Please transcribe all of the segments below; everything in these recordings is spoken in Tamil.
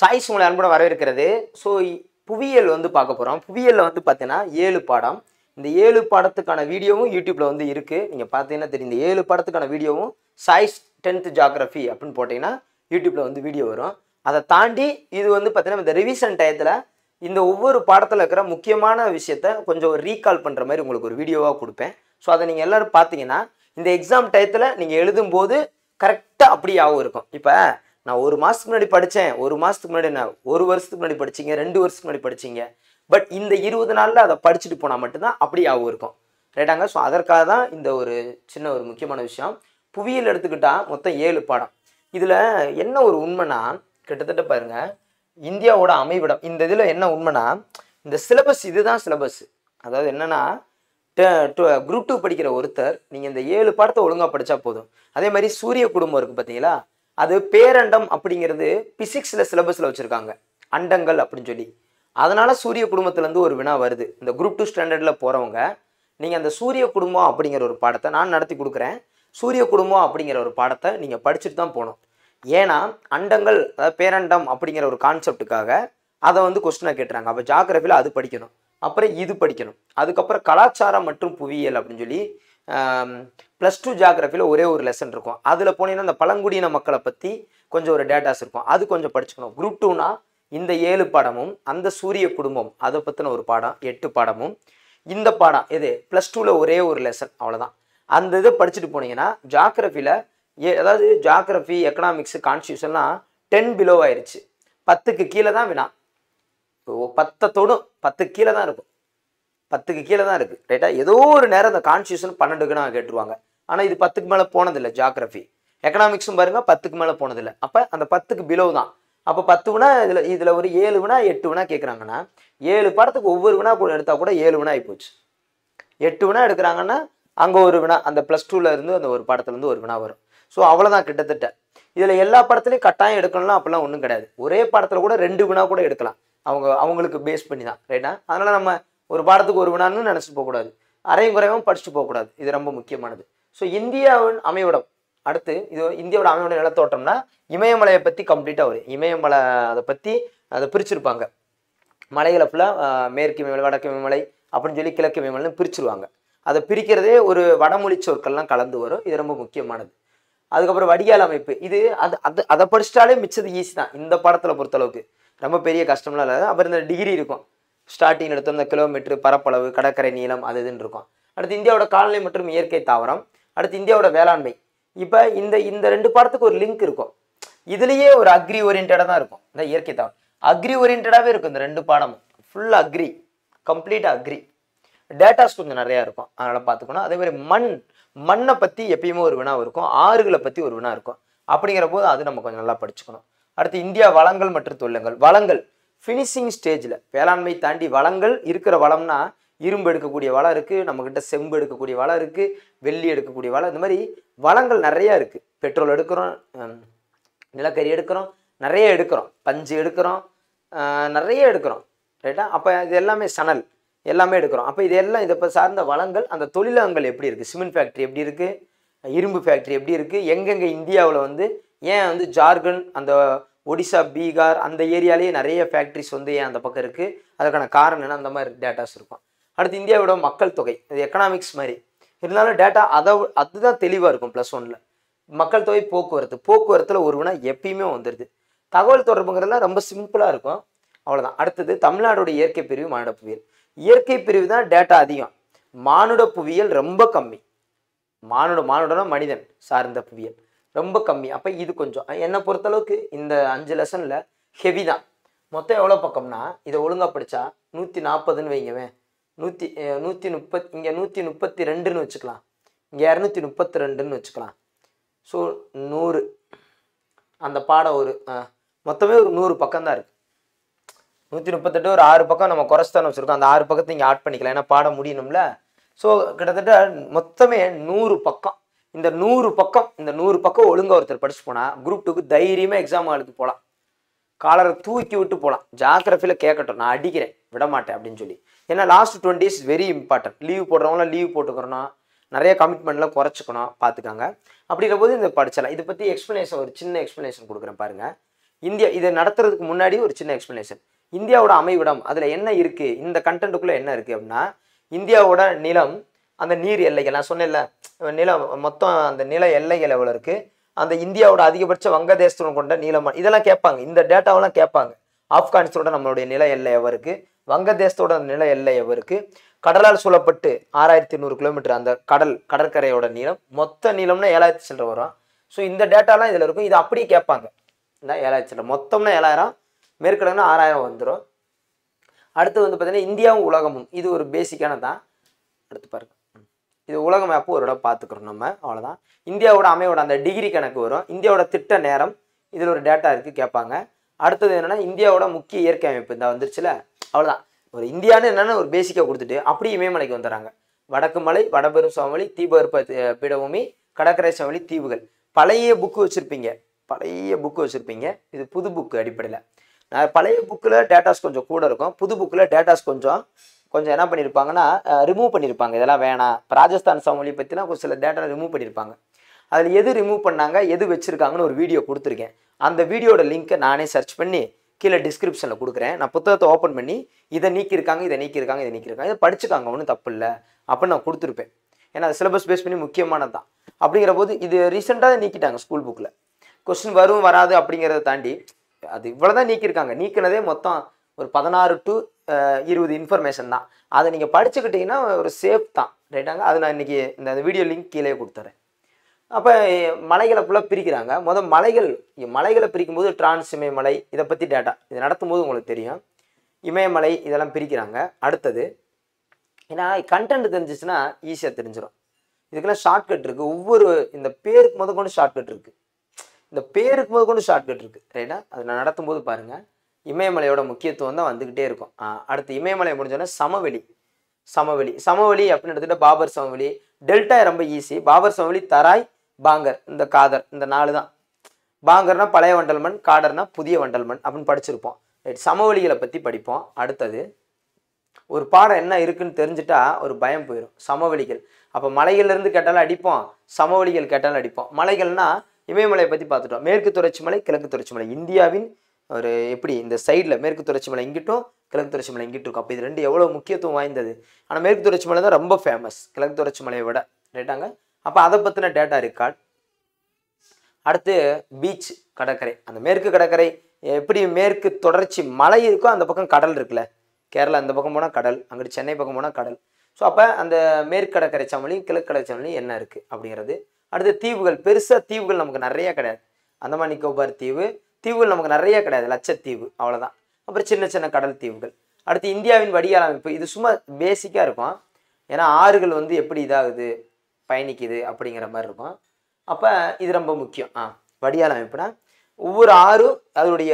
சாய்ஸ் உங்களை அன்புடன் வரவேற்கிறது ஸோ புவியியல் வந்து பார்க்க போகிறோம் புவியியலில் வந்து பார்த்தீங்கன்னா ஏழு பாடம் இந்த ஏழு பாடத்துக்கான வீடியோவும் யூடியூப்பில் வந்து இருக்குது நீங்கள் பார்த்தீங்கன்னா தெரியும் இந்த ஏழு பாடத்துக்கான வீடியோவும் சாய்ஸ் டென்த்து ஜாகிரஃபி அப்படின்னு போட்டிங்கன்னா யூடியூப்பில் வந்து வீடியோ வரும் அதை தாண்டி இது வந்து பார்த்தீங்கன்னா இந்த ரிவிஷன் டயத்தில் இந்த ஒவ்வொரு பாடத்தில் இருக்கிற முக்கியமான விஷயத்த கொஞ்சம் ஒரு ரீகால் பண்ணுற மாதிரி உங்களுக்கு ஒரு வீடியோவாக கொடுப்பேன் ஸோ அதை நீங்கள் எல்லோரும் பார்த்தீங்கன்னா இந்த எக்ஸாம் டயத்தில் நீங்கள் எழுதும்போது கரெக்டாக அப்படியாகவும் இருக்கும் இப்போ நான் ஒரு மாதத்துக்கு முன்னாடி படித்தேன் ஒரு மாதத்துக்கு முன்னாடி நான் ஒரு வருஷத்துக்கு முன்னாடி படிச்சிங்க ரெண்டு வருஷத்துக்கு முன்னாடி படிச்சிங்க பட் இந்த இருபது நாளில் அதை படிச்சுட்டு போனால் மட்டும்தான் அப்படி ஆகும் இருக்கும் ரைட்டாங்க ஸோ அதற்காக தான் இந்த ஒரு சின்ன ஒரு முக்கியமான விஷயம் புவியியல் எடுத்துக்கிட்டால் மொத்தம் ஏழு பாடம் இதில் என்ன ஒரு உண்மைனா கிட்டத்தட்ட பாருங்கள் இந்தியாவோட அமைவிடம் இந்த இதில் என்ன உண்மைனா இந்த சிலபஸ் இதுதான் சிலபஸ் அதாவது என்னென்னா குரூப் டூ படிக்கிற ஒருத்தர் நீங்கள் இந்த ஏழு பாடத்தை ஒழுங்காக படித்தா போதும் அதே மாதிரி சூரிய குடும்பம் இருக்குது பார்த்தீங்களா அது பேரண்டம் அப்படிங்கிறது பிசிக்ஸில் சிலபஸில் வச்சுருக்காங்க அண்டங்கள் அப்படின்னு சொல்லி அதனால் சூரிய குடும்பத்துலேருந்து ஒரு வினா வருது இந்த குரூப் டூ ஸ்டாண்டர்டில் போகிறவங்க நீங்கள் அந்த சூரிய குடும்பம் அப்படிங்கிற ஒரு பாடத்தை நான் நடத்தி கொடுக்குறேன் சூரிய குடும்பம் அப்படிங்கிற ஒரு பாடத்தை நீங்கள் படிச்சுட்டு தான் போகணும் ஏன்னா அண்டங்கள் அதாவது பேரண்டம் அப்படிங்கிற ஒரு கான்செப்டுக்காக அதை வந்து கொஸ்டினாக கேட்டுறாங்க அப்போ ஜாகிரபியில் அது படிக்கணும் அப்புறம் இது படிக்கணும் அதுக்கப்புறம் கலாச்சாரம் மற்றும் புவியியல் அப்படின்னு சொல்லி ப்ளஸ் டூ ஜாகிரஃபியில் ஒரே ஒரு லெசன் இருக்கும் அதில் போனீங்கன்னா அந்த பழங்குடியின மக்களை பற்றி கொஞ்சம் ஒரு டேட்டாஸ் இருக்கும் அது கொஞ்சம் படிச்சுக்கணும் குரூப் டூனா இந்த ஏழு பாடமும் அந்த சூரிய குடும்பம் அதை பற்றின ஒரு பாடம் எட்டு பாடமும் இந்த பாடம் எது ப்ளஸ் டூவில் ஒரே ஒரு லெசன் அவ்வளோதான் அந்த இதை படிச்சுட்டு போனீங்கன்னா ஜாகிரஃபியில் ஏ அதாவது ஜாகிரஃபி எக்கனாமிக்ஸு கான்ஸ்டியூஷன்லாம் டென் பிலோ ஆயிடுச்சு பத்துக்கு கீழே தான் வினா பத்தை தொடும் பத்துக்கு கீழே தான் இருக்கும் பத்துக்கு கீழே தான் இருக்குது ரைட்டாக ஏதோ ஒரு நேரம் அந்த கான்ஸ்டியூஷன் பன்னெண்டுக்கு நான் கேட்டுருவாங்க ஆனால் இது பத்துக்கு மேலே போனதில்லை ஜாக்ரஃபி எக்கனாமிக்ஸும் பாருங்கள் பத்துக்கு மேலே போனதில்லை அப்போ அந்த பத்துக்கு பிலோ தான் அப்போ பத்து வினா இதில் இதில் ஒரு ஏழு வினா எட்டு வினா கேட்குறாங்கன்னா ஏழு படத்துக்கு ஒவ்வொரு வினா கூட எடுத்தால் கூட ஏழு வினா ஆகிப்போச்சு எட்டு வினா எடுக்கிறாங்கன்னா அங்கே ஒரு வினா அந்த ப்ளஸ் டூவில் இருந்து அந்த ஒரு படத்துலேருந்து ஒரு வினா வரும் ஸோ அவ்வளோதான் கிட்டத்தட்ட இதில் எல்லா படத்துலையும் கட்டாயம் எடுக்கணும்னா அப்படிலாம் ஒன்றும் கிடையாது ஒரே படத்தில் கூட ரெண்டு வினா கூட எடுக்கலாம் அவங்க அவங்களுக்கு பேஸ் பண்ணி தான் ரைட்டா அதனால் நம்ம ஒரு பாடத்துக்கு ஒரு வினான்னு நினச்சிட்டு போகக்கூடாது அரையும் குறைவும் படிச்சுட்டு போகக்கூடாது இது ரொம்ப முக்கியமானது ஸோ இந்தியாவின் அமைவிடம் அடுத்து இது இந்தியாவோட அமையோட நிலத்தோட்டம்னா இமயமலையை பற்றி கம்ப்ளீட்டாக வரும் இமயமலை அதை பற்றி அதை பிரிச்சிருப்பாங்க மலைகளை ஃபுல்லாக மேற்கு இமயமலை வடக்கு இமயமலை அப்படின்னு சொல்லி கிழக்கு இமயமலைன்னு பிரிச்சிருவாங்க அதை பிரிக்கிறதே ஒரு வடமொழி சொற்கள்லாம் கலந்து வரும் இது ரொம்ப முக்கியமானது அதுக்கப்புறம் வடிகால் அமைப்பு இது அது அது அதை படிச்சிட்டாலே மிச்சது ஈஸி தான் இந்த படத்தில் பொறுத்தளவுக்கு ரொம்ப பெரிய கஷ்டம்லாம் இல்லாத அப்புறம் இந்த டிகிரி இருக்கும் ஸ்டார்டிங் எடுத்து அந்த கிலோமீட்டர் பரப்பளவு கடற்கரை நீளம் அது இதுன்னு இருக்கும் அடுத்து இந்தியாவோட காலநிலை மற்றும் இயற்கை தாவரம் அடுத்து இந்தியாவோட வேளாண்மை இப்போ இந்த இந்த ரெண்டு பாடத்துக்கு ஒரு லிங்க் இருக்கும் இதுலேயே ஒரு அக்ரி ஓரியன்டாக தான் இருக்கும் இந்த இயற்கை தாவரம் அக்ரி ஓரியன்டாகவே இருக்கும் இந்த ரெண்டு பாடமும் full agri complete agri datas கொஞ்சம் நிறையா இருக்கும் அதனால் பார்த்துக்கணும் அதே மாதிரி மண் மண்ணை பற்றி எப்பயுமே ஒரு வினா இருக்கும் ஆறுகளை பற்றி ஒரு வினா இருக்கும் அப்படிங்கிற போது அது நம்ம கொஞ்சம் நல்லா படிச்சுக்கணும் அடுத்து இந்தியா வளங்கள் மற்றும் தொழிலங்கள் வளங்கள் ஃபினிஷிங் ஸ்டேஜில் வேளாண்மை தாண்டி வளங்கள் இருக்கிற வளம்னா இரும்பு எடுக்கக்கூடிய வளம் இருக்குது நம்மக்கிட்ட செம்பு எடுக்கக்கூடிய வளம் இருக்குது வெள்ளி எடுக்கக்கூடிய வளம் இந்த மாதிரி வளங்கள் நிறையா இருக்குது பெட்ரோல் எடுக்கிறோம் நிலக்கரி எடுக்கிறோம் நிறைய எடுக்கிறோம் பஞ்சு எடுக்கிறோம் நிறைய எடுக்கிறோம் ரைட்டா அப்போ இது எல்லாமே சணல் எல்லாமே எடுக்கிறோம் அப்போ இது எல்லாம் இதை சார்ந்த வளங்கள் அந்த தொழிலகங்கள் எப்படி இருக்குது சிமெண்ட் ஃபேக்ட்ரி எப்படி இருக்குது இரும்பு ஃபேக்ட்ரி எப்படி இருக்குது எங்கெங்கே இந்தியாவில் வந்து ஏன் வந்து ஜார்க்கண்ட் அந்த ஒடிசா பீகார் அந்த ஏரியாலேயே நிறைய ஃபேக்ட்ரிஸ் வந்து ஏன் அந்த பக்கம் இருக்குது அதுக்கான காரணம் என்ன அந்த மாதிரி டேட்டாஸ் இருக்கும் அடுத்து இந்தியாவோட மக்கள் தொகை இது எக்கனாமிக்ஸ் மாதிரி இருந்தாலும் டேட்டா அதை அதுதான் தெளிவாக இருக்கும் ப்ளஸ் ஒனில் மக்கள் தொகை போக்குவரத்து போக்குவரத்தில் ஒரு வினா எப்பயுமே வந்துடுது தகவல் தொடர்புங்கிறதுல ரொம்ப சிம்பிளாக இருக்கும் அவ்வளோதான் அடுத்தது தமிழ்நாடோட இயற்கை பிரிவு மானுட புவியியல் இயற்கை பிரிவு தான் டேட்டா அதிகம் மானுட புவியியல் ரொம்ப கம்மி மானுட மானுடனா மனிதன் சார்ந்த புவியியல் ரொம்ப கம்மி அப்போ இது கொஞ்சம் என்னை பொறுத்தளவுக்கு இந்த அஞ்சு லெசனில் ஹெவி தான் மொத்தம் எவ்வளோ பக்கம்னா இதை ஒழுங்காக படித்தா நூற்றி நாற்பதுன்னு வைங்கவேன் நூற்றி நூற்றி முப்பத் இங்கே நூற்றி முப்பத்தி ரெண்டுன்னு வச்சுக்கலாம் இங்கே இரநூத்தி முப்பத்தி ரெண்டுன்னு வச்சுக்கலாம் ஸோ நூறு அந்த பாடம் ஒரு மொத்தமே ஒரு நூறு பக்கம் தான் இருக்குது நூற்றி முப்பத்தெட்டு ஒரு ஆறு பக்கம் நம்ம குறைச்சித்தானே வச்சுருக்கோம் அந்த ஆறு பக்கத்தை இங்கே ஆட் பண்ணிக்கலாம் ஏன்னா பாடம் முடியணும்ல ஸோ கிட்டத்தட்ட மொத்தமே நூறு பக்கம் இந்த நூறு பக்கம் இந்த நூறு பக்கம் ஒழுங்காக ஒருத்தர் படிச்சு போனால் குரூப் டூக்கு தைரியமாக எக்ஸாம் ஆளுக்கு போகலாம் காலரை தூக்கி விட்டு போகலாம் ஜாக்கிரஃபியில் கேட்கட்டும் நான் அடிக்கிறேன் விட மாட்டேன் அப்படின்னு சொல்லி ஏன்னா last twenty is very important leave போடுறவங்களாம் லீவ் போட்டுக்கிறோம் நிறைய கமிட்மெண்ட்லாம் குறைச்சிக்கணும் பார்த்துக்காங்க அப்படிங்கிற போது இந்த படிச்சலாம் இதை பற்றி எக்ஸ்ப்ளனேஷன் ஒரு சின்ன எக்ஸ்ப்ளனேஷன் கொடுக்குறேன் பாருங்கள் இந்தியா இதை நடத்துறதுக்கு முன்னாடி ஒரு சின்ன எக்ஸ்ப்ளனேஷன் இந்தியாவோட அமைவிடம் அதில் என்ன இருக்குது இந்த கண்டென்ட்டுக்குள்ளே என்ன இருக்குது அப்படின்னா இந்தியாவோட நிலம் அந்த நீர் எல்லைகள் நான் சொன்னேன்ல நிலம் மொத்தம் அந்த நில எல்லைகள் எவ்வளோ இருக்குது அந்த இந்தியாவோட அதிகபட்ச வங்கதேசத்துடன் கொண்ட நீளம் இதெல்லாம் கேட்பாங்க இந்த டேட்டாவெல்லாம் கேட்பாங்க ஆப்கானிஸ்தானோட நம்மளுடைய நில எல்லை எவ்வளோ இருக்குது வங்கதேசத்தோட நில எல்லை எவ்வளோ இருக்குது கடலால் சூழப்பட்டு ஆறாயிரத்தி நூறு கிலோமீட்டர் அந்த கடல் கடற்கரையோட நீளம் மொத்த நீளம்னா ஏழாயிரத்தி சில்லரை வரும் ஸோ இந்த டேட்டாலாம் இதில் இருக்கும் இதை அப்படியே கேட்பாங்க இல்லை ஏழாயிரத்தி சில்லரை மொத்தம்னா ஏழாயிரம் மேற்கடனா ஆறாயிரம் வந்துடும் அடுத்து வந்து பார்த்திங்கன்னா இந்தியாவும் உலகமும் இது ஒரு பேசிக்கான தான் அடுத்து பாருங்கள் இது உலக மேப்பு ஒரு இடம் பார்த்துக்கிறோம் நம்ம அவ்வளோதான் இந்தியாவோட அமையோட அந்த டிகிரி கணக்கு வரும் இந்தியாவோட திட்ட நேரம் இதில் ஒரு டேட்டா இருக்குது கேட்பாங்க அடுத்தது என்னென்னா இந்தியாவோட முக்கிய இயற்கை அமைப்பு இந்த வந்துருச்சுல அவ்வளோதான் ஒரு இந்தியான்னு என்னென்னு ஒரு பேசிக்காக கொடுத்துட்டு அப்படியே இமயமலைக்கு வந்துடுறாங்க வடக்கு மலை வடபெரும் சமவெளி தீபகற்ப பீடபூமி கடற்கரை சமவெளி தீவுகள் பழைய புக்கு வச்சுருப்பீங்க பழைய புக்கு வச்சுருப்பீங்க இது புது புக்கு அடிப்படையில் பழைய புக்கில் டேட்டாஸ் கொஞ்சம் கூட இருக்கும் புது புக்கில் டேட்டாஸ் கொஞ்சம் கொஞ்சம் என்ன பண்ணியிருப்பாங்கன்னா ரிமூவ் பண்ணியிருப்பாங்க இதெல்லாம் வேணாம் இப்போ ராஜஸ்தான் சமவெளி பற்றிலாம் கொஞ்சம் சில டேட்டா ரிமூவ் பண்ணியிருப்பாங்க அதில் எது ரிமூவ் பண்ணாங்க எது வச்சுருக்காங்கன்னு ஒரு வீடியோ கொடுத்துருக்கேன் அந்த வீடியோட லிங்க்கை நானே சர்ச் பண்ணி கீழே டிஸ்கிரிப்ஷனில் கொடுக்குறேன் நான் புத்தகத்தை ஓப்பன் பண்ணி இதை நீக்கியிருக்காங்க இதை நீக்கியிருக்காங்க இதை நீக்கியிருக்காங்க இதை படிச்சுக்காங்க ஒன்றும் தப்பு இல்லை அப்படின்னு நான் கொடுத்துருப்பேன் ஏன்னா அது சிலபஸ் பேஸ் பண்ணி முக்கியமானது தான் அப்படிங்கிற போது இது ரீசெண்டாக நீக்கிட்டாங்க ஸ்கூல் புக்கில் கொஸ்டின் வரும் வராது அப்படிங்கிறத தாண்டி அது இவ்வளோ தான் நீக்கியிருக்காங்க நீக்கினதே மொத்தம் ஒரு பதினாறு டு இருபது இன்ஃபர்மேஷன் தான் அதை நீங்கள் படிச்சுக்கிட்டிங்கன்னா ஒரு சேஃப் தான் ரைட்டாங்க அது நான் இன்றைக்கி இந்த வீடியோ லிங்க் கீழே கொடுத்துறேன் அப்போ மலைகளை ஃபுல்லாக பிரிக்கிறாங்க முதல் மலைகள் மலைகளை பிரிக்கும்போது ட்ரான்ஸ் இமயமலை இதை பற்றி டேட்டா இது நடத்தும் போது உங்களுக்கு தெரியும் இமயமலை இதெல்லாம் பிரிக்கிறாங்க அடுத்தது ஏன்னா கண்டென்ட் தெரிஞ்சிச்சுன்னா ஈஸியாக தெரிஞ்சிடும் இதுக்கெல்லாம் ஷார்ட்கட் இருக்குது ஒவ்வொரு இந்த பேருக்கு முதல் கொண்டு ஷார்ட்கட் இருக்குது இந்த பேருக்கு முதல் கொண்டு ஷார்ட்கட் இருக்குது ரைட்டா அதை நான் நடத்தும் போது பாருங்கள் இமயமலையோட முக்கியத்துவம் தான் வந்துக்கிட்டே இருக்கும் அடுத்து இமயமலை முடிஞ்சோன்னா சமவெளி சமவெளி சமவெளி அப்படின்னு எடுத்துகிட்டா பாபர் சமவெளி டெல்டா ரொம்ப ஈஸி பாபர் சமவெளி தராய் பாங்கர் இந்த காதர் இந்த நாலு தான் பாங்கர்னா பழைய வண்டல்மண் காடர்னா புதிய வண்டல் அப்படின்னு படிச்சிருப்போம் ரைட் சமவெளிகளை பற்றி படிப்போம் அடுத்தது ஒரு பாடம் என்ன இருக்குன்னு தெரிஞ்சுட்டா ஒரு பயம் போயிடும் சமவெளிகள் அப்போ மலைகள்லேருந்து கேட்டாலும் அடிப்போம் சமவெளிகள் கேட்டாலும் அடிப்போம் மலைகள்னா இமயமலையை பற்றி பார்த்துட்டோம் மேற்கு தொடர்ச்சி மலை கிழக்கு தொடர்ச்சி மலை இந்தியாவின் ஒரு எப்படி இந்த சைடில் மேற்கு தொடர்ச்சி மலை இங்கிட்டும் கிழக்கு தொடர்ச்சி மலை இங்கிட்டும் இருக்கும் அப்போ இது ரெண்டு எவ்வளோ முக்கியத்துவம் வாய்ந்தது ஆனால் மேற்கு தொடர்ச்சி மலை தான் ரொம்ப ஃபேமஸ் கிழக்கு தொடர்ச்சி மலையை விட ரைட்டாங்க அப்போ அதை பற்றின டேட்டா ரெக்கார்ட் அடுத்து பீச் கடற்கரை அந்த மேற்கு கடற்கரை எப்படி மேற்கு தொடர்ச்சி மலை இருக்கோ அந்த பக்கம் கடல் இருக்குல்ல கேரளா அந்த பக்கம் போனால் கடல் அங்கிட்டு சென்னை பக்கம் போனால் கடல் ஸோ அப்போ அந்த மேற்கு கடற்கரை சமலி கிழக்கு கடற்கரை சமலி என்ன இருக்குது அப்படிங்கிறது அடுத்து தீவுகள் பெருசாக தீவுகள் நமக்கு நிறையா கிடையாது அந்தமான் நிக்கோபார் தீவு தீவுகள் நமக்கு நிறைய கிடையாது லட்சத்தீவு அவ்வளோதான் அப்புறம் சின்ன சின்ன கடல் தீவுகள் அடுத்து இந்தியாவின் வடிகால் அமைப்பு இது சும்மா பேசிக்காக இருக்கும் ஏன்னா ஆறுகள் வந்து எப்படி இதாகுது பயணிக்குது அப்படிங்கிற மாதிரி இருக்கும் அப்போ இது ரொம்ப முக்கியம் ஆ வடியால் அமைப்புனா ஒவ்வொரு ஆறும் அதனுடைய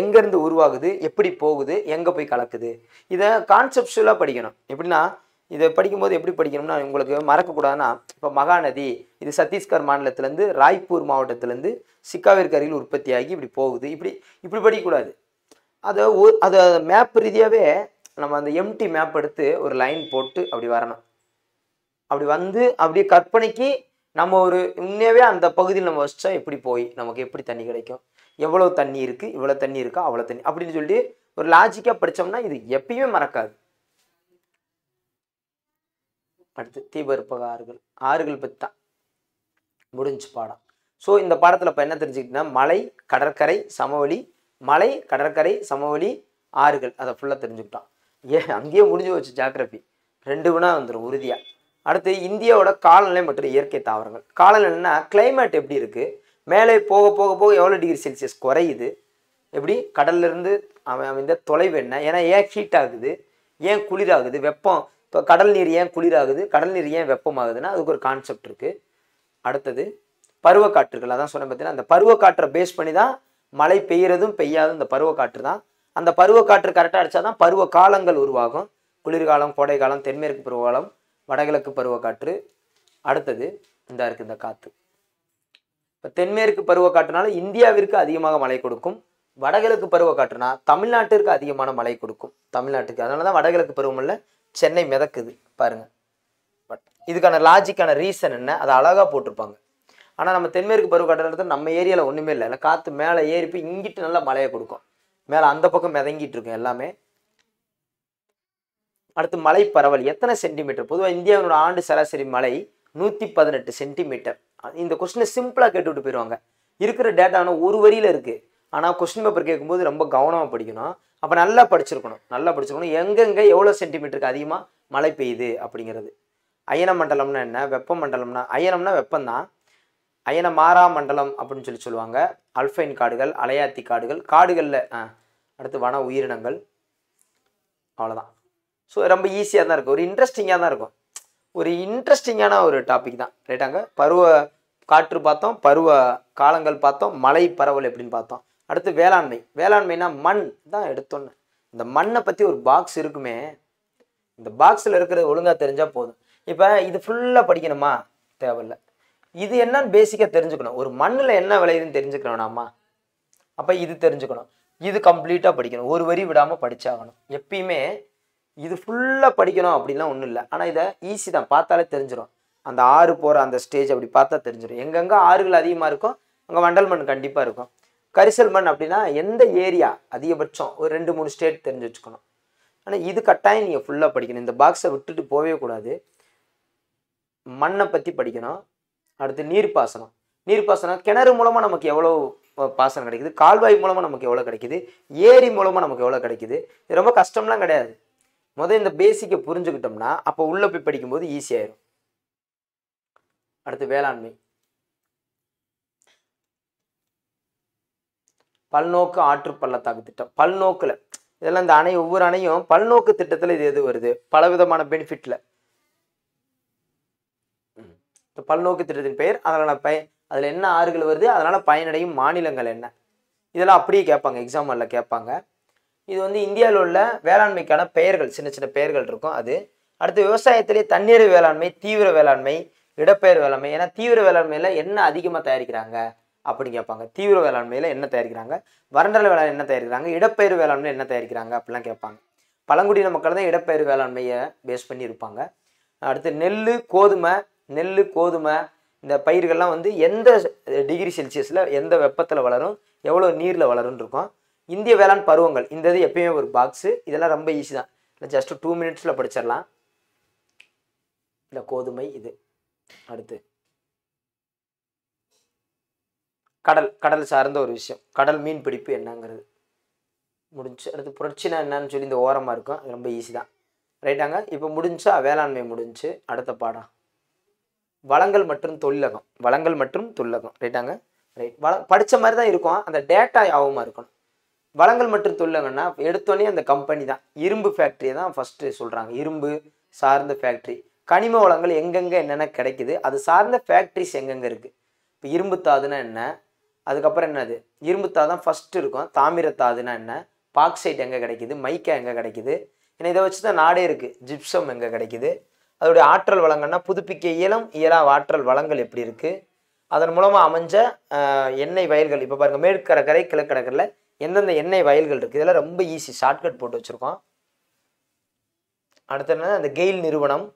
எங்கேருந்து உருவாகுது எப்படி போகுது எங்கே போய் கலக்குது இதை கான்செப்டுவலாக படிக்கணும் எப்படின்னா இதை படிக்கும்போது எப்படி படிக்கணும்னா உங்களுக்கு மறக்கக்கூடாதுன்னா இப்போ மகாநதி இது சத்தீஸ்கர் மாநிலத்திலேருந்து ராய்ப்பூர் மாவட்டத்திலேருந்து சிக்காவிற்கு அருகில் உற்பத்தியாகி இப்படி போகுது இப்படி இப்படி படிக்கக்கூடாது அதை அதை மேப் ரீதியாகவே நம்ம அந்த எம்டி மேப் எடுத்து ஒரு லைன் போட்டு அப்படி வரணும் அப்படி வந்து அப்படியே கற்பனைக்கு நம்ம ஒரு உண்மையாகவே அந்த பகுதியில் நம்ம வச்சா எப்படி போய் நமக்கு எப்படி தண்ணி கிடைக்கும் எவ்வளோ தண்ணி இருக்குது இவ்வளோ தண்ணி இருக்கா அவ்வளோ தண்ணி அப்படின்னு சொல்லி ஒரு லாஜிக்காக படித்தோம்னா இது எப்பயுமே மறக்காது அடுத்து தீபருப்பக ஆறுகள் ஆறுகள் பற்றி முடிஞ்சு பாடம் ஸோ இந்த பாடத்தில் இப்போ என்ன தெரிஞ்சுக்கிட்டீங்கன்னா மலை கடற்கரை சமவெளி மலை கடற்கரை சமவெளி ஆறுகள் அதை ஃபுல்லாக தெரிஞ்சுக்கிட்டான் ஏ அங்கேயே முடிஞ்சு வச்சு ஜாக்கிரபி ரெண்டு வினா வந்துடும் உறுதியாக அடுத்து இந்தியாவோட காலநிலை மற்றும் இயற்கை தாவரங்கள் காலநிலைன்னா கிளைமேட் எப்படி இருக்குது மேலே போக போக போக எவ்வளோ டிகிரி செல்சியஸ் குறையுது எப்படி கடல்லேருந்து அவன் இந்த தொலைவு என்ன ஏன்னா ஏன் ஹீட் ஆகுது ஏன் குளிராகுது வெப்பம் இப்போ கடல் நீர் ஏன் குளிராகுது கடல் நீர் ஏன் வெப்பமாகுதுன்னா அதுக்கு ஒரு கான்செப்ட் இருக்குது அடுத்தது பருவக்காற்றுகள் அதான் சொன்னேன் பார்த்தீங்கன்னா அந்த பருவக்காற்றை பேஸ் பண்ணி தான் மழை பெய்யறதும் பெய்யாதும் இந்த பருவக்காற்று தான் அந்த பருவக்காற்று கரெக்டாக அடித்தா தான் பருவ காலங்கள் உருவாகும் குளிர்காலம் கோடைக்காலம் தென்மேற்கு பருவகாலம் வடகிழக்கு பருவக்காற்று அடுத்தது இந்த இருக்குது இந்த காற்று இப்போ தென்மேற்கு பருவக்காற்றுனால இந்தியாவிற்கு அதிகமாக மழை கொடுக்கும் வடகிழக்கு பருவக்காற்றுனா தமிழ்நாட்டிற்கு அதிகமான மழை கொடுக்கும் தமிழ்நாட்டுக்கு அதனால தான் வடகிழக்கு பருவமல்ல சென்னை மிதக்குது பாருங்கள் பட் இதுக்கான லாஜிக்கான ரீசன் என்ன அதை அழகாக போட்டிருப்பாங்க ஆனால் நம்ம தென்மேற்கு பருவக்கடலத்தில் நம்ம ஏரியாவில் ஒன்றுமே இல்லை இல்லை காற்று மேலே ஏறி போய் இங்கிட்டு நல்லா மழையை கொடுக்கும் மேலே அந்த பக்கம் மிதங்கிட்டு இருக்கும் எல்லாமே அடுத்து மலை பரவல் எத்தனை சென்டிமீட்டர் பொதுவாக இந்தியாவினோட ஆண்டு சராசரி மலை நூற்றி பதினெட்டு சென்டிமீட்டர் இந்த கொஸ்டினை சிம்பிளாக கேட்டுவிட்டு போயிடுவாங்க இருக்கிற டேட்டானா ஒரு வரியில் இருக்குது ஆனால் கொஸ்டின் பேப்பர் கேட்கும்போது ரொம்ப கவனமாக படிக்கணும் அப்போ நல்லா படிச்சிருக்கணும் நல்லா படிச்சிருக்கணும் எங்கெங்கே எவ்வளோ சென்டிமீட்டருக்கு அதிகமாக மழை பெய்யுது அப்படிங்கிறது அயன மண்டலம்னா என்ன வெப்ப மண்டலம்னா அயனம்னா வெப்பம்தான் அயன மாறா மண்டலம் அப்படின்னு சொல்லி சொல்லுவாங்க அல்ஃபைன் காடுகள் அலையாத்தி காடுகள் காடுகளில் அடுத்து வன உயிரினங்கள் அவ்வளோதான் ஸோ ரொம்ப ஈஸியாக தான் இருக்கும் ஒரு இன்ட்ரெஸ்டிங்காக தான் இருக்கும் ஒரு இன்ட்ரெஸ்டிங்கான ஒரு டாபிக் தான் ரைட்டாங்க பருவ காற்று பார்த்தோம் பருவ காலங்கள் பார்த்தோம் மழை பரவல் எப்படின்னு பார்த்தோம் அடுத்து வேளாண்மை வேளாண்மைனா மண் தான் எடுத்தோன்னு இந்த மண்ணை பற்றி ஒரு பாக்ஸ் இருக்குமே இந்த பாக்ஸில் இருக்கிறது ஒழுங்காக தெரிஞ்சால் போதும் இப்போ இது ஃபுல்லாக படிக்கணுமா தேவையில்லை இது என்னன்னு பேசிக்காக தெரிஞ்சுக்கணும் ஒரு மண்ணில் என்ன விளையுதுன்னு தெரிஞ்சுக்கணும்னாமா அப்போ இது தெரிஞ்சுக்கணும் இது கம்ப்ளீட்டாக படிக்கணும் ஒரு வரி விடாமல் படித்தாகணும் எப்பயுமே இது ஃபுல்லாக படிக்கணும் அப்படின்லாம் ஒன்றும் இல்லை ஆனால் இதை ஈஸி தான் பார்த்தாலே தெரிஞ்சிடும் அந்த ஆறு போகிற அந்த ஸ்டேஜ் அப்படி பார்த்தா தெரிஞ்சிடும் எங்கெங்கே ஆறுகள் அதிகமாக இருக்கும் அங்கே வண்டல் மண் கண்டிப்பாக இருக்கும் கரிசல் மண் அப்படின்னா எந்த ஏரியா அதிகபட்சம் ஒரு ரெண்டு மூணு ஸ்டேட் தெரிஞ்சு வச்சுக்கணும் ஆனால் இது கட்டாயம் நீங்கள் ஃபுல்லாக படிக்கணும் இந்த பாக்ஸை விட்டுட்டு போகவே கூடாது மண்ணை பற்றி படிக்கணும் அடுத்து நீர்ப்பாசனம் நீர்ப்பாசனம் கிணறு மூலமாக நமக்கு எவ்வளோ பாசனம் கிடைக்குது கால்வாய் மூலமாக நமக்கு எவ்வளோ கிடைக்குது ஏரி மூலமாக நமக்கு எவ்வளோ கிடைக்குது இது ரொம்ப கஷ்டம்லாம் கிடையாது முதல் இந்த பேசிக்கை புரிஞ்சுக்கிட்டோம்னா அப்போ உள்ளே போய் படிக்கும்போது ஈஸியாயிடும் அடுத்து வேளாண்மை பல்நோக்கு ஆற்று பள்ளத்தாக்கு திட்டம் பல்நோக்கில் இதெல்லாம் இந்த அணை ஒவ்வொரு அணையும் பல்நோக்கு திட்டத்தில் இது எது வருது பல விதமான பெனிஃபிட்டில் இந்த பல்நோக்கு திட்டத்தின் பெயர் அதனால் பய அதில் என்ன ஆறுகள் வருது அதனால் பயனடையும் மாநிலங்கள் என்ன இதெல்லாம் அப்படியே கேட்பாங்க எக்ஸாம் அல்ல கேட்பாங்க இது வந்து இந்தியாவில் உள்ள வேளாண்மைக்கான பெயர்கள் சின்ன சின்ன பெயர்கள் இருக்கும் அது அடுத்து விவசாயத்திலே தண்ணீர் வேளாண்மை தீவிர வேளாண்மை இடப்பெயர் வேளாண்மை ஏன்னா தீவிர வேளாண்மையில் என்ன அதிகமாக தயாரிக்கிறாங்க அப்படின்னு கேட்பாங்க தீவிர வேளாண்மையில் என்ன தயாரிக்கிறாங்க வறண்டல வேளாண் என்ன தயாரிக்கிறாங்க இடப்பெயர் வேளாண்மை என்ன தயாரிக்கிறாங்க அப்படிலாம் கேட்பாங்க பழங்குடியின மக்கள் தான் இடப்பெயர் வேளாண்மையை பேஸ் பண்ணி இருப்பாங்க அடுத்து நெல் கோதுமை நெல் கோதுமை இந்த பயிர்கள்லாம் வந்து எந்த டிகிரி செல்சியஸில் எந்த வெப்பத்தில் வளரும் எவ்வளோ நீரில் வளரும்னு இருக்கும் இந்திய வேளாண் பருவங்கள் இந்த இது எப்பயுமே ஒரு பாக்ஸு இதெல்லாம் ரொம்ப ஈஸி தான் இல்லை ஜஸ்ட் டூ மினிட்ஸில் படிச்சிடலாம் இந்த கோதுமை இது அடுத்து கடல் கடல் சார்ந்த ஒரு விஷயம் கடல் மீன் பிடிப்பு என்னங்கிறது முடிஞ்சு அடுத்து புரட்சினா என்னன்னு சொல்லி இந்த ஓரமாக இருக்கும் அது ரொம்ப ஈஸி தான் ரைட்டாங்க இப்போ முடிஞ்சா வேளாண்மை முடிஞ்சு அடுத்த பாடம் வளங்கள் மற்றும் தொழிலகம் வளங்கள் மற்றும் தொழிலகம் ரைட்டாங்க ரைட் வள படித்த மாதிரி தான் இருக்கும் அந்த டேட்டா யாபகமாக இருக்கணும் வளங்கள் மற்றும் தொழிலகம்னா எடுத்தோடனே அந்த கம்பெனி தான் இரும்பு ஃபேக்ட்ரியை தான் ஃபஸ்ட்டு சொல்கிறாங்க இரும்பு சார்ந்த ஃபேக்ட்ரி கனிம வளங்கள் எங்கெங்கே என்னென்ன கிடைக்குது அது சார்ந்த ஃபேக்ட்ரிஸ் எங்கெங்கே இருக்குது இப்போ இரும்பு தாதுன்னா என்ன அதுக்கப்புறம் என்னது இரும்புத்தா தான் ஃபஸ்ட்டு இருக்கும் தாமிரத்தாதுன்னா என்ன பாக்சைட் எங்கே கிடைக்குது மைக்கா எங்கே கிடைக்கிது ஏன்னா இதை வச்சு தான் நாடே இருக்குது ஜிப்சம் எங்கே கிடைக்கிது அதோடைய ஆற்றல் வளங்கள்னா புதுப்பிக்க இயலும் இயலா ஆற்றல் வளங்கள் எப்படி இருக்குது அதன் மூலமாக அமைஞ்ச எண்ணெய் வயல்கள் இப்போ பாருங்கள் மேற்கு கடற்கரை எந்தெந்த எண்ணெய் வயல்கள் இருக்குது இதெல்லாம் ரொம்ப ஈஸி ஷார்ட்கட் போட்டு வச்சுருக்கோம் அடுத்து என்ன அந்த கெயில் நிறுவனம்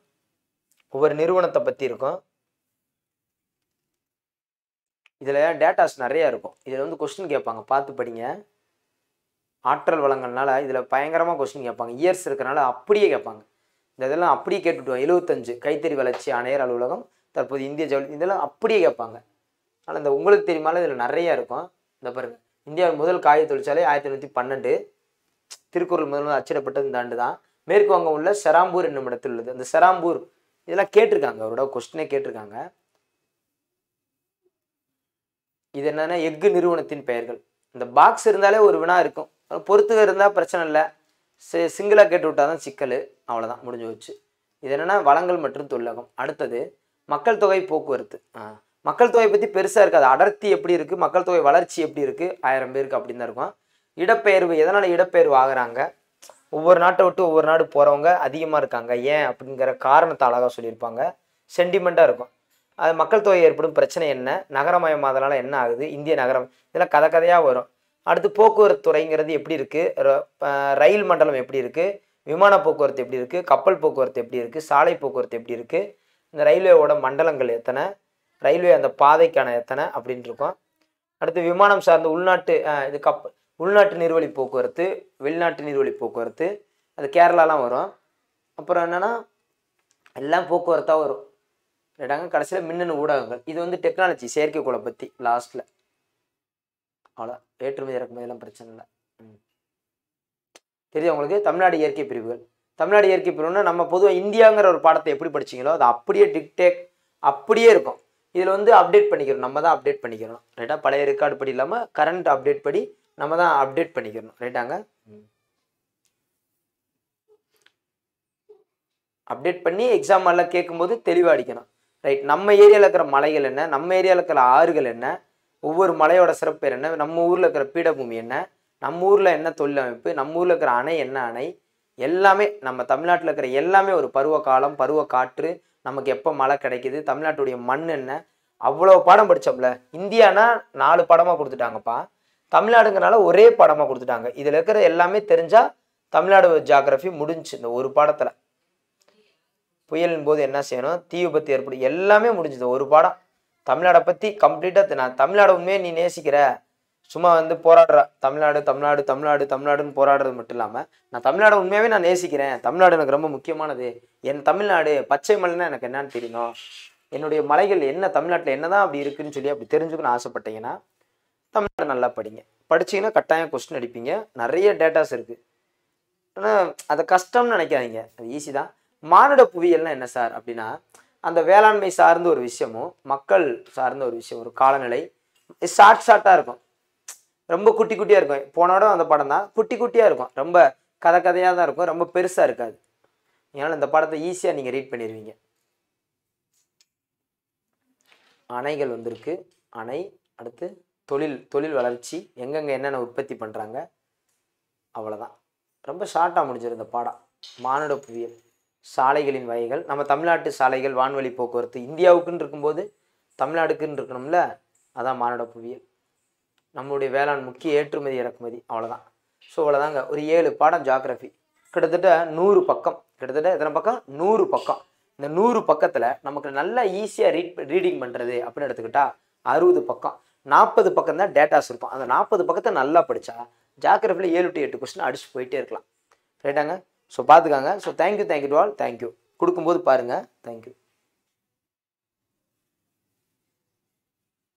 ஒவ்வொரு நிறுவனத்தை பற்றி இருக்கும் இதில் டேட்டாஸ் நிறையா இருக்கும் இதில் வந்து கொஸ்டின் கேட்பாங்க பார்த்து படிங்க ஆற்றல் வளங்கள்னால இதில் பயங்கரமாக கொஸ்டின் கேட்பாங்க இயர்ஸ் இருக்கிறனால அப்படியே கேட்பாங்க இந்த இதெல்லாம் அப்படியே கேட்டுவிட்டோம் எழுபத்தஞ்சு கைத்தறி வளர்ச்சி ஆணையர் அலுவலகம் தற்போது இந்திய ஜவுளி இதெல்லாம் அப்படியே கேட்பாங்க ஆனால் இந்த உங்களுக்கு தெரியுமால இதில் நிறையா இருக்கும் இந்த பாருங்க இந்தியாவில் முதல் காய தொழிற்சாலை ஆயிரத்தி தொள்ளாயிரத்தி பன்னெண்டு திருக்குறள் முதல் அச்சிடப்பட்டது இந்த ஆண்டு தான் மேற்கு வங்கம் உள்ள செராம்பூர் என்னும் இடத்தில் உள்ளது அந்த செராம்பூர் இதெல்லாம் கேட்டிருக்காங்க அவரோட கொஸ்டினே கேட்டிருக்காங்க இது என்னென்னா எஃகு நிறுவனத்தின் பெயர்கள் இந்த பாக்ஸ் இருந்தாலே ஒரு வினா இருக்கும் பொறுத்துக இருந்தால் பிரச்சனை இல்லை சிங்கிளாக கேட்டு விட்டால் தான் சிக்கல் அவ்வளோதான் முடிஞ்சு வச்சு இது என்னென்னா வளங்கள் மற்றும் தொழிலகம் அடுத்தது மக்கள் தொகை போக்குவரத்து மக்கள் தொகை பற்றி பெருசாக இருக்காது அடர்த்தி எப்படி இருக்குது மக்கள் தொகை வளர்ச்சி எப்படி இருக்குது ஆயிரம் பேருக்கு அப்படின்னு தான் இருக்கும் இடப்பெயர்வு எதனால் இடப்பெயர்வு ஆகிறாங்க ஒவ்வொரு நாட்டை விட்டு ஒவ்வொரு நாடு போகிறவங்க அதிகமாக இருக்காங்க ஏன் அப்படிங்கிற காரணத்தை அழகாக சொல்லியிருப்பாங்க சென்டிமெண்ட்டாக இருக்கும் அது மக்கள் தொகை ஏற்படும் பிரச்சனை என்ன நகரமயமாதனால என்ன ஆகுது இந்திய நகரம் இதெல்லாம் கதை கதையாக வரும் அடுத்து போக்குவரத்து துறைங்கிறது எப்படி இருக்குது ரயில் மண்டலம் எப்படி இருக்குது விமான போக்குவரத்து எப்படி இருக்குது கப்பல் போக்குவரத்து எப்படி இருக்குது சாலை போக்குவரத்து எப்படி இருக்குது இந்த ரயில்வேவோட மண்டலங்கள் எத்தனை ரயில்வே அந்த பாதைக்கான எத்தனை அப்படின்ட்டு இருக்கும் அடுத்து விமானம் சார்ந்த உள்நாட்டு இது கப் உள்நாட்டு நீர்வழி போக்குவரத்து வெளிநாட்டு நீர்வழி போக்குவரத்து அது கேரளாலாம் வரும் அப்புறம் என்னென்னா எல்லாம் போக்குவரத்தாக வரும் சொல்லிட்டாங்க கடைசியில் மின்னணு ஊடகங்கள் இது வந்து டெக்னாலஜி செயற்கைக்கோளை பற்றி லாஸ்ட்டில் அவ்வளோ ஏற்றுமதி இறக்குமதியெல்லாம் பிரச்சனை இல்லை தெரியுது உங்களுக்கு தமிழ்நாடு இயற்கை பிரிவுகள் தமிழ்நாடு இயற்கை பிரிவுன்னா நம்ம பொதுவாக இந்தியாங்கிற ஒரு பாடத்தை எப்படி படிச்சிங்களோ அது அப்படியே டிக்டேக் அப்படியே இருக்கும் இதில் வந்து அப்டேட் பண்ணிக்கிறோம் நம்ம தான் அப்டேட் பண்ணிக்கிறோம் ரைட்டா பழைய ரெக்கார்டு படி இல்லாமல் கரண்ட் அப்டேட் படி நம்ம தான் அப்டேட் பண்ணிக்கிறோம் ரைட்டாங்க அப்டேட் பண்ணி எக்ஸாம் எல்லாம் கேட்கும்போது தெளிவாக அடிக்கணும் ரைட் நம்ம ஏரியாவில் இருக்கிற மலைகள் என்ன நம்ம ஏரியாவில் இருக்கிற ஆறுகள் என்ன ஒவ்வொரு மலையோட சிறப்பு என்ன நம்ம ஊரில் இருக்கிற பீடபூமி என்ன நம்ம ஊரில் என்ன தொழிலமைப்பு நம்ம ஊரில் இருக்கிற அணை என்ன அணை எல்லாமே நம்ம தமிழ்நாட்டில் இருக்கிற எல்லாமே ஒரு பருவ காலம் பருவ காற்று நமக்கு எப்போ மழை கிடைக்குது தமிழ்நாட்டுடைய மண் என்ன அவ்வளோ பாடம் படித்தோம்ல இந்தியானா நாலு படமாக கொடுத்துட்டாங்கப்பா தமிழ்நாடுங்கிறனால ஒரே படமாக கொடுத்துட்டாங்க இதில் இருக்கிற எல்லாமே தெரிஞ்சால் தமிழ்நாடு ஜாகிரஃபி முடிஞ்சு இந்த ஒரு படத்தில் புயலின் போது என்ன செய்யணும் தீ விபத்து ஏற்படும் எல்லாமே முடிஞ்சது ஒரு பாடம் தமிழ்நாடை பற்றி கம்ப்ளீட்டாக நான் தமிழ்நாடு உண்மையே நீ நேசிக்கிற சும்மா வந்து போராடுற தமிழ்நாடு தமிழ்நாடு தமிழ்நாடு தமிழ்நாடுன்னு போராடுறது மட்டும் இல்லாமல் நான் தமிழ்நாடு உண்மையாகவே நான் நேசிக்கிறேன் தமிழ்நாடு எனக்கு ரொம்ப முக்கியமானது என் தமிழ்நாடு பச்சை மலைன்னா எனக்கு என்னன்னு தெரியணும் என்னுடைய மலைகள் என்ன தமிழ்நாட்டில் என்னதான் அப்படி இருக்குன்னு சொல்லி அப்படி தெரிஞ்சுக்கணும்னு ஆசைப்பட்டீங்கன்னா தமிழ்நாடு நல்லா படிங்க படிச்சீங்கன்னா கட்டாயம் கொஸ்டின் அடிப்பீங்க நிறைய டேட்டாஸ் இருக்குது ஆனால் அதை கஷ்டம்னு நினைக்காதீங்க அது ஈஸி தான் மானுட புவியல்னா என்ன சார் அப்படின்னா அந்த வேளாண்மை சார்ந்த ஒரு விஷயமும் மக்கள் சார்ந்த ஒரு விஷயம் ஒரு காலநிலை ஷார்ட் ஷார்ட்டாக இருக்கும் ரொம்ப குட்டி குட்டியாக இருக்கும் போனோட அந்த படம் தான் குட்டி குட்டியாக இருக்கும் ரொம்ப கதை கதையாக தான் இருக்கும் ரொம்ப பெருசாக இருக்காது ஏன்னால் இந்த படத்தை ஈஸியாக நீங்கள் ரீட் பண்ணிடுவீங்க அணைகள் வந்திருக்கு அணை அடுத்து தொழில் தொழில் வளர்ச்சி எங்கெங்கே என்னென்ன உற்பத்தி பண்ணுறாங்க அவ்வளோதான் ரொம்ப ஷார்ட்டாக முடிஞ்சிருந்த இந்த பாடம் மானுட புவியல் சாலைகளின் வகைகள் நம்ம தமிழ்நாட்டு சாலைகள் வான்வழி போக்குவரத்து இந்தியாவுக்குன்னு இருக்கும்போது தமிழ்நாடுக்குன்னு இருக்கணும்ல அதான் மானுட புவியியல் நம்மளுடைய வேளாண் முக்கிய ஏற்றுமதி இறக்குமதி அவ்வளோதான் ஸோ அவ்வளோதாங்க ஒரு ஏழு பாடம் ஜாகிரஃபி கிட்டத்தட்ட நூறு பக்கம் கிட்டத்தட்ட எத்தனை பக்கம் நூறு பக்கம் இந்த நூறு பக்கத்தில் நமக்கு நல்லா ஈஸியாக ரீட் ரீடிங் பண்ணுறது அப்படின்னு எடுத்துக்கிட்டா அறுபது பக்கம் நாற்பது பக்கம் தான் டேட்டாஸ் இருக்கும் அந்த நாற்பது பக்கத்தை நல்லா படித்தா ஜாகிரஃபியில் ஏழு டு எட்டு கொஸ்டின் அடிச்சு போயிட்டே இருக்கலாம் ரைட்டாங்க ஸோ பார்த்துக்காங்க so thank you thank you to all thank you கொடுக்கும்போது பாருங்கள் தேங்க்யூ